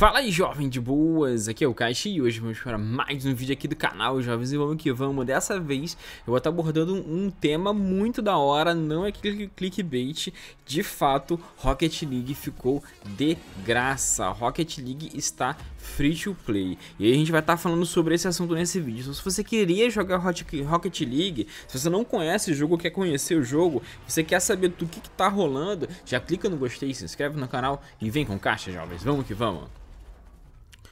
Fala aí, jovem de boas! Aqui é o Caixa e hoje vamos para mais um vídeo aqui do canal, jovens, e vamos que vamos. Dessa vez eu vou estar abordando um tema muito da hora, não é clickbait. De fato, Rocket League ficou de graça. Rocket League está free to play. E aí a gente vai estar falando sobre esse assunto nesse vídeo. Então, se você queria jogar Rocket League, se você não conhece o jogo, quer conhecer o jogo, você quer saber do que está rolando, já clica no gostei, se inscreve no canal e vem com caixa, jovens. Vamos que vamos!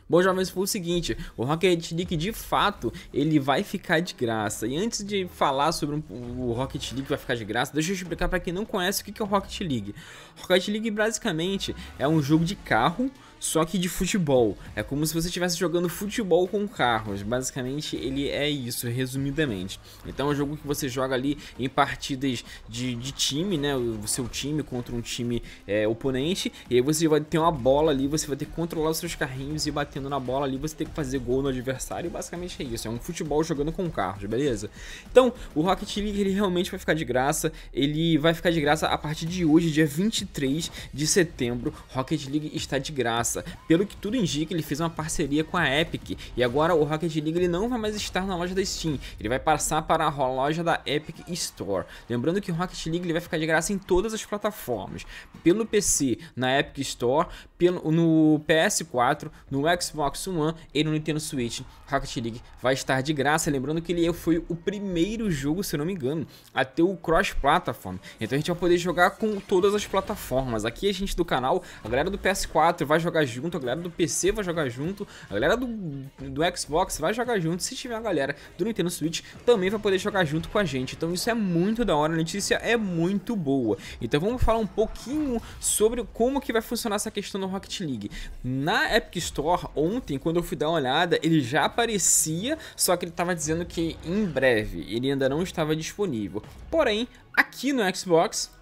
Bom, jovens, foi o seguinte, o Rocket League de fato, ele vai ficar de graça. E antes de falar sobre um, o Rocket League vai ficar de graça, deixa eu explicar para quem não conhece o que é o Rocket League. Rocket League basicamente é um jogo de carro, só que de futebol. É como se você estivesse jogando futebol com carros. Basicamente, ele é isso, resumidamente. Então, é um jogo que você joga ali em partidas de, de time, né? O seu time contra um time é, oponente. E aí você vai ter uma bola ali, você vai ter que controlar os seus carrinhos e batendo na bola ali, você tem que fazer gol no adversário. basicamente é isso. É um futebol jogando com carros, beleza? Então, o Rocket League ele realmente vai ficar de graça. Ele vai ficar de graça a partir de hoje, dia 23 de setembro. Rocket League está de graça graça. Pelo que tudo indica, ele fez uma parceria com a Epic e agora o Rocket League ele não vai mais estar na loja da Steam, ele vai passar para a loja da Epic Store. Lembrando que o Rocket League ele vai ficar de graça em todas as plataformas, pelo PC na Epic Store, pelo, no PS4, no Xbox One e no Nintendo Switch. Rocket League vai estar de graça, lembrando que ele foi o primeiro jogo, se não me engano, a ter o cross-platform. Então a gente vai poder jogar com todas as plataformas. Aqui a gente do canal, a galera do PS4 vai jogar jogar junto, a galera do PC vai jogar junto, a galera do, do Xbox vai jogar junto. Se tiver a galera do Nintendo Switch, também vai poder jogar junto com a gente. Então isso é muito da hora, a notícia é muito boa. Então vamos falar um pouquinho sobre como que vai funcionar essa questão do Rocket League. Na Epic Store, ontem, quando eu fui dar uma olhada, ele já aparecia, só que ele estava dizendo que em breve ele ainda não estava disponível. Porém, aqui no Xbox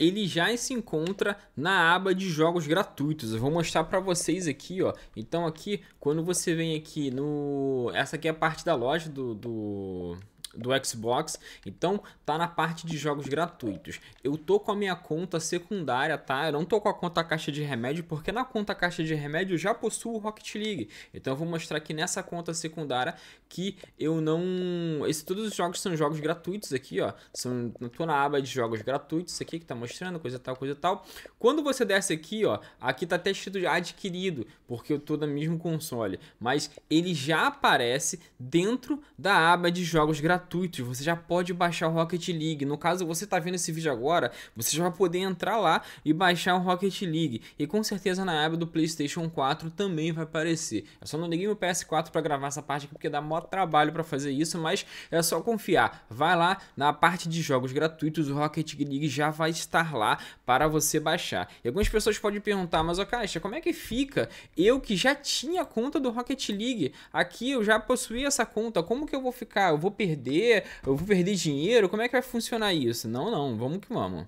ele já se encontra na aba de jogos gratuitos. Eu vou mostrar para vocês aqui, ó. Então aqui, quando você vem aqui no... Essa aqui é a parte da loja do... do do Xbox, então tá na parte de jogos gratuitos. Eu tô com a minha conta secundária, tá? Eu não tô com a conta caixa de remédio, porque na conta caixa de remédio eu já possuo o Rocket League. Então eu vou mostrar aqui nessa conta secundária que eu não... Esse, todos os jogos são jogos gratuitos aqui, ó. São, eu tô na aba de jogos gratuitos aqui, que tá mostrando coisa tal, coisa tal. Quando você desce aqui, ó, aqui tá até escrito adquirido, porque eu tô no mesmo console. Mas ele já aparece dentro da aba de jogos gratuitos gratuitos, você já pode baixar o Rocket League. No caso, você está vendo esse vídeo agora, você já vai poder entrar lá e baixar o Rocket League. E com certeza na aba do PlayStation 4 também vai aparecer. Eu só não liguei meu PS4 para gravar essa parte aqui porque dá maior trabalho para fazer isso, mas é só confiar. Vai lá na parte de jogos gratuitos, o Rocket League já vai estar lá para você baixar. E algumas pessoas podem perguntar, mas ô Caixa, como é que fica? Eu que já tinha conta do Rocket League, aqui eu já possuía essa conta, como que eu vou ficar? Eu vou perder? perder, eu vou perder dinheiro, como é que vai funcionar isso? Não, não, vamos que vamos.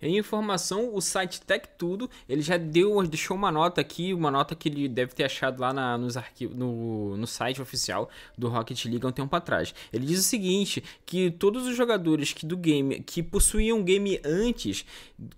Em informação, o site Tech Tudo, ele já deu, deixou uma nota aqui, uma nota que ele deve ter achado lá na, nos arquivos, no, no site oficial do Rocket League há um tempo atrás. Ele diz o seguinte, que todos os jogadores que do game, que possuíam game antes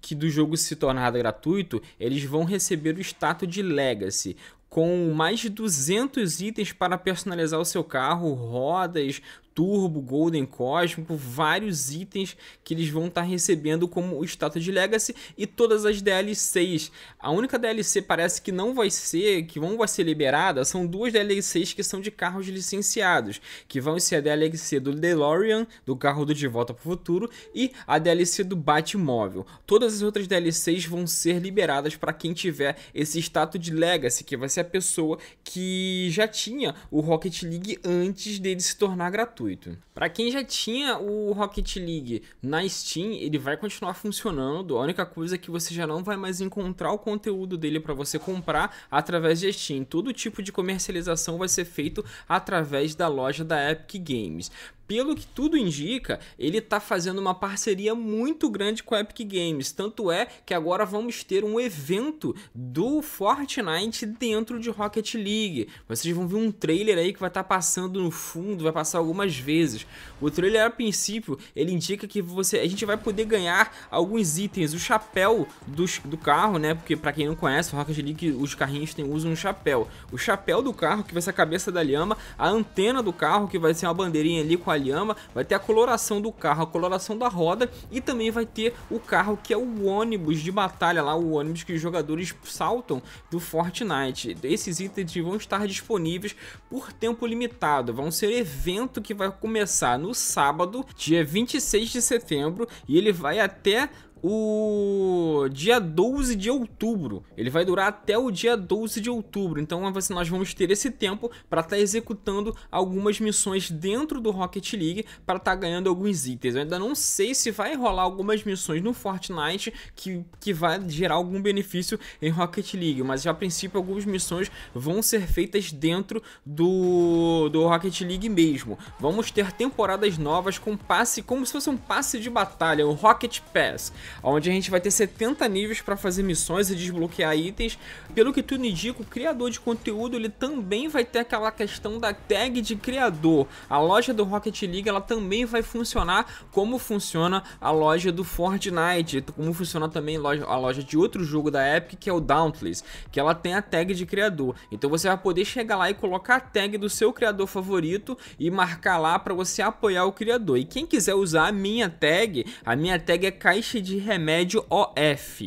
que do jogo se tornar gratuito, eles vão receber o status de Legacy, com mais de 200 itens para personalizar o seu carro, rodas, Turbo, Golden Cósmico, vários itens que eles vão estar tá recebendo como o status de Legacy e todas as DLCs. A única DLC parece que não vai ser, que não vai ser liberada, são duas DLCs que são de carros licenciados, que vão ser a DLC do DeLorean, do carro do De Volta para o Futuro, e a DLC do Batmóvel. Todas as outras DLCs vão ser liberadas para quem tiver esse status de Legacy, que vai ser a pessoa que já tinha o Rocket League antes dele se tornar gratuito gratuito. Para quem já tinha o Rocket League na Steam, ele vai continuar funcionando. A única coisa é que você já não vai mais encontrar o conteúdo dele para você comprar através de Steam. Todo tipo de comercialização vai ser feito através da loja da Epic Games pelo que tudo indica, ele está fazendo uma parceria muito grande com a Epic Games. Tanto é que agora vamos ter um evento do Fortnite dentro de Rocket League. Vocês vão ver um trailer aí que vai estar tá passando no fundo, vai passar algumas vezes. O trailer, a princípio, ele indica que você, a gente vai poder ganhar alguns itens. O chapéu dos, do carro, né? Porque para quem não conhece, o Rocket League, os carrinhos tem, usam um chapéu. O chapéu do carro, que vai ser a cabeça da lhama, a antena do carro, que vai ser uma bandeirinha ali com a palhama, vai ter a coloração do carro, a coloração da roda e também vai ter o carro que é o ônibus de batalha lá, o ônibus que os jogadores saltam do Fortnite. Esses itens vão estar disponíveis por tempo limitado, vão ser evento que vai começar no sábado, dia 26 de setembro, e ele vai até o dia 12 de outubro. Ele vai durar até o dia 12 de outubro. Então assim, nós vamos ter esse tempo para estar tá executando algumas missões dentro do Rocket League para estar tá ganhando alguns itens. Eu ainda não sei se vai rolar algumas missões no Fortnite que, que vai gerar algum benefício em Rocket League, mas já a princípio algumas missões vão ser feitas dentro do, do Rocket League mesmo. Vamos ter temporadas novas com passe, como se fosse um passe de batalha, o Rocket Pass onde a gente vai ter 70 níveis para fazer missões e desbloquear itens. Pelo que tudo indica, o criador de conteúdo ele também vai ter aquela questão da tag de criador. A loja do Rocket League ela também vai funcionar como funciona a loja do Fortnite, como funciona também a loja de outro jogo da Epic que é o Dauntless, que ela tem a tag de criador. Então você vai poder chegar lá e colocar a tag do seu criador favorito e marcar lá para você apoiar o criador. E quem quiser usar a minha tag, a minha tag é caixa de de remédio OF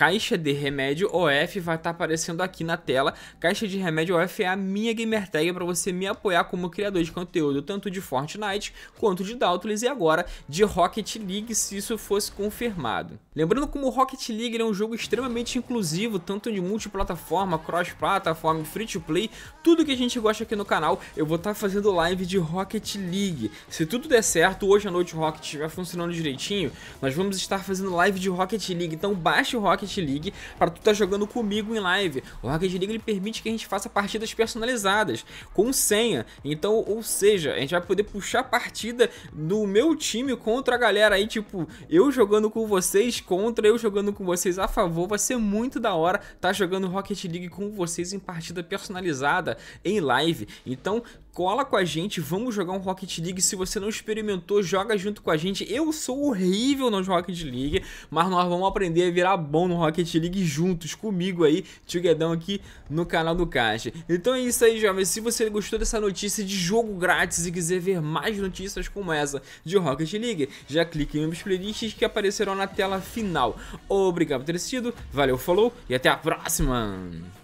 caixa de remédio OF vai estar tá aparecendo aqui na tela. Caixa de remédio OF é a minha gamer tag para você me apoiar como criador de conteúdo, tanto de Fortnite quanto de Dauntless e agora de Rocket League, se isso fosse confirmado. Lembrando como Rocket League é um jogo extremamente inclusivo, tanto de multiplataforma, cross-plataforma, free-to-play, tudo que a gente gosta aqui no canal, eu vou estar tá fazendo live de Rocket League. Se tudo der certo, hoje à noite o Rocket estiver funcionando direitinho, nós vamos estar fazendo live de Rocket League, então baixe o Rocket Rocket League para tu estar tá jogando comigo em live. O Rocket League ele permite que a gente faça partidas personalizadas com senha. Então, ou seja, a gente vai poder puxar partida no meu time contra a galera aí, tipo, eu jogando com vocês contra eu jogando com vocês a favor, vai ser muito da hora tá jogando Rocket League com vocês em partida personalizada em live. Então, cola com a gente, vamos jogar um Rocket League. Se você não experimentou, joga junto com a gente. Eu sou horrível no Rocket League, mas nós vamos aprender a virar bom no Rocket League juntos, comigo aí, Tioguedão aqui no canal do Caixa. Então é isso aí, jovens. Se você gostou dessa notícia de jogo grátis e quiser ver mais notícias como essa de Rocket League, já clique em ambas playlists que aparecerão na tela final. Obrigado por ter assistido, valeu, falou e até a próxima!